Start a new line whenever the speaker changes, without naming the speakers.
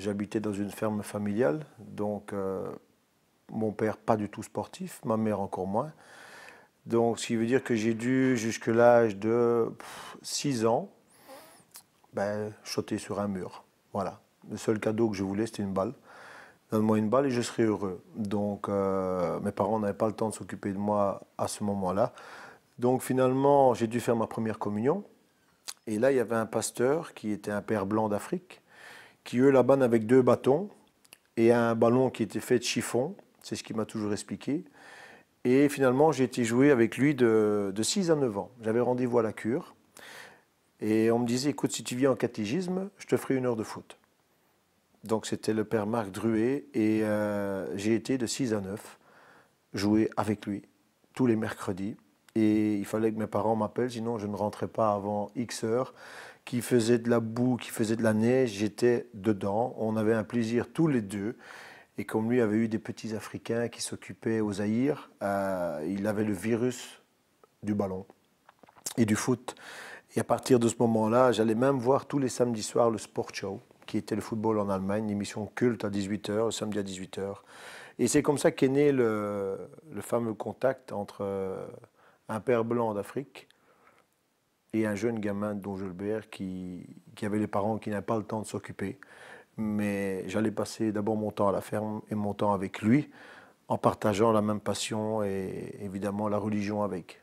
j'habitais dans une ferme familiale, donc euh, mon père pas du tout sportif, ma mère encore moins. Donc ce qui veut dire que j'ai dû, jusque l'âge de 6 ans, ben, sur un mur. Voilà. Le seul cadeau que je voulais, c'était une balle. Donne-moi une balle et je serai heureux. Donc euh, mes parents n'avaient pas le temps de s'occuper de moi à ce moment-là. Donc finalement, j'ai dû faire ma première communion. Et là, il y avait un pasteur qui était un père blanc d'Afrique qui eux la bannent avec deux bâtons et un ballon qui était fait de chiffon, c'est ce qu'il m'a toujours expliqué. Et finalement, j'ai été jouer avec lui de, 6 à 9 ans. J'avais rendez-vous à la cure. Et on me disait, écoute, si tu viens en catégisme, je te ferai une heure de foot. Donc c'était le père Marc Druet. Et euh, j'ai été de 6 à 9 jouer avec lui tous les mercredis. Et il fallait que mes parents m'appellent, sinon je ne rentrais pas avant X heures. Qui faisait de la boue, qui faisait de la neige, j'étais dedans. On avait un plaisir tous les deux. Et comme lui avait eu des petits Africains qui s'occupaient aux Aïrs, euh, il avait le virus du ballon et du foot. Et à partir de ce moment-là, j'allais même voir tous les samedis soirs le Sport Show, qui était le football en Allemagne, l'émission émission culte à 18h, le samedi à 18h. Et c'est comme ça qu'est né le, le, fameux contact entre euh, un père blanc d'Afrique et un jeune gamin de Don qui, qui avait les parents qui n'avaient pas le temps de s'occuper. Mais j'allais passer d'abord mon temps à la ferme et mon temps avec lui, en partageant la même passion et évidemment la religion avec.